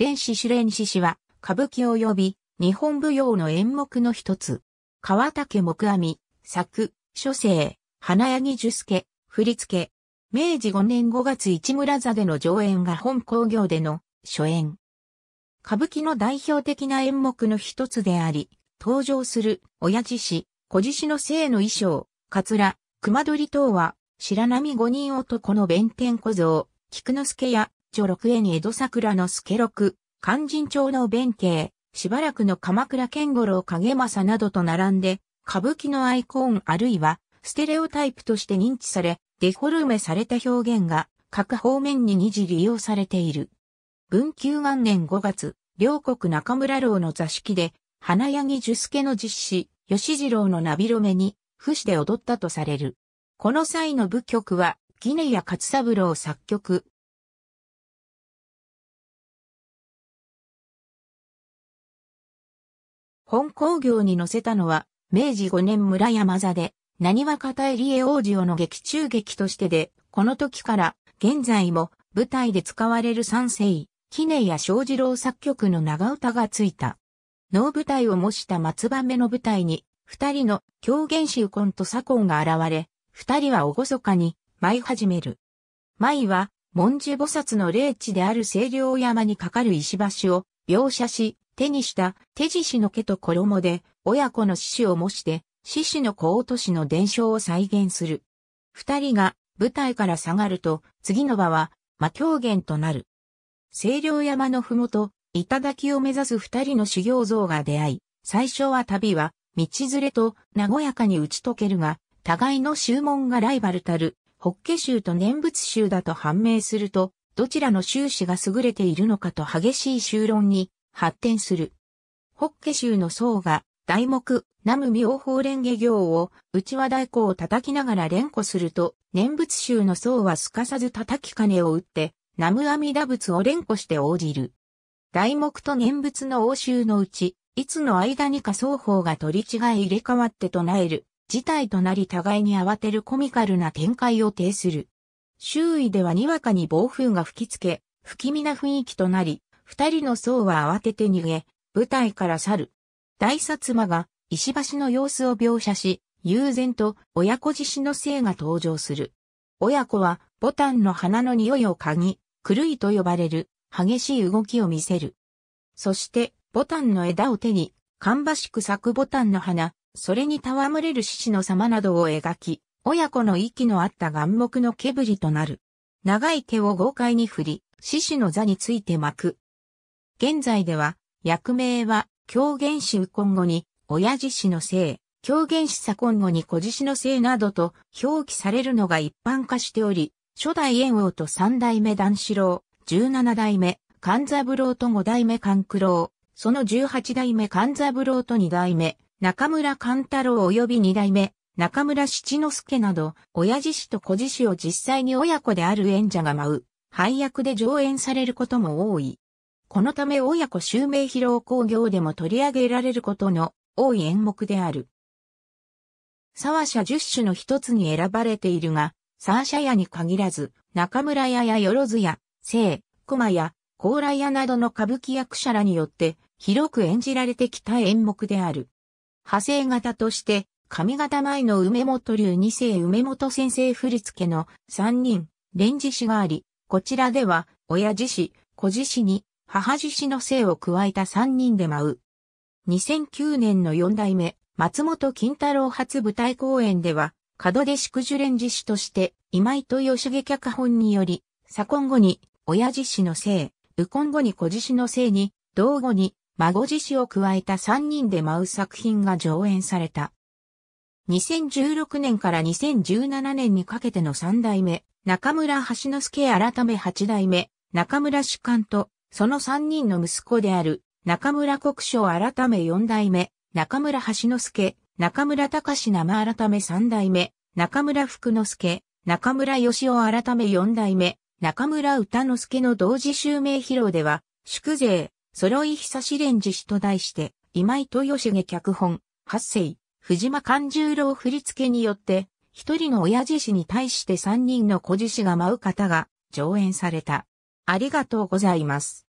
蓮子主蓮子氏は、歌舞伎及び日本舞踊の演目の一つ。川竹木阿弥、作、書生、花柳樹介、振付明治5年5月市村座での上演が本興行での初演。歌舞伎の代表的な演目の一つであり、登場する親父子、小獅子の生の衣装、カツラ、熊取等は、白波五人男の弁天小僧、菊之助や著六円江戸桜の助六、勧進帳の弁慶、しばらくの鎌倉健五郎影正などと並んで、歌舞伎のアイコンあるいは、ステレオタイプとして認知され、デフォルメされた表現が各方面に二次利用されている。文久元年5月、両国中村楼の座敷で、花柳樹助の実施、吉次郎のナビロメに、不死で踊ったとされる。この際の舞曲は、ギネや勝三郎作曲、本工業に乗せたのは、明治5年村山座で、何は片入江王子をの劇中劇としてで、この時から現在も舞台で使われる三世、記念や小次郎作曲の長唄がついた。能舞台を模した松葉目の舞台に、二人の狂言集婚と左婚が現れ、二人はおごそかに舞い始める。舞は、文字菩薩の霊地である清涼山にかかる石橋を描写し、手にした手獅子の毛と衣で親子の獅子を模して獅子の子落としの伝承を再現する。二人が舞台から下がると次の場は魔狂言となる。清涼山のふもと、頂を目指す二人の修行像が出会い、最初は旅は道連れと和やかに打ち解けるが、互いの宗門がライバルたる、北家宗と念仏宗だと判明すると、どちらの宗師が優れているのかと激しい修論に発展する。北家州の僧が、大木、南無妙法蓮華行を、内輪太鼓を叩きながら連呼すると、念仏宗の僧はすかさず叩き金を打って、南無阿弥陀仏を連呼して応じる。大木と念仏の応酬のうち、いつの間にか双方が取り違え入れ替わって唱える、事態となり互いに慌てるコミカルな展開を呈する。周囲ではにわかに暴風が吹きつけ、不気味な雰囲気となり、二人の僧は慌てて逃げ、舞台から去る。大薩摩が石橋の様子を描写し、悠然と親子獅子の生が登場する。親子はボタンの花の匂いを嗅ぎ、狂いと呼ばれる激しい動きを見せる。そしてボタンの枝を手に、芳しく咲くボタンの花、それに戯れる獅子の様などを描き、親子の息の合った眼目の煙となる。長い手を豪快に振り、獅子の座について巻く。現在では、役名は、狂言師右今後に、親父氏の姓、狂言師左今後に小父子の姓などと表記されるのが一般化しており、初代炎王と三代目段四郎、十七代目、勘三郎と五代目勘九郎、その十八代目勘三郎と二代目、中村勘太郎及び二代目、中村七之助など、親父氏と子父氏を実際に親子である演者が舞う、配役で上演されることも多い。このため親子襲名披露興行でも取り上げられることの多い演目である。沢社十種の一つに選ばれているが、三社屋に限らず、中村屋やよろず屋、聖、駒屋、高麗屋などの歌舞伎役者らによって広く演じられてきた演目である。派生型として、上方前の梅本流二世梅本先生振付の三人、連字師があり、こちらでは、親獅子、子獅子に、母獅子の姓を加えた三人で舞う。2009年の四代目、松本金太郎初舞台公演では、門出祝樹連獅子として、今井豊毛脚本により、左近後に、親獅子の姓、右近後に子獅子の姓に、同後に、孫獅子を加えた三人で舞う作品が上演された。2016年から2017年にかけての三代目、中村橋之助改め八代目、中村主幹とその三人の息子である、中村国書改め四代目、中村橋之助、中村隆生改め三代目、中村福之助、中村義雄改め四代目、中村歌之助の同時襲名披露では、祝税、揃い久し連寺子と題して、今井豊重脚本、八世、藤間勘十郎振付によって、一人の親父子に対して三人の子獅子が舞う方が上演された。ありがとうございます。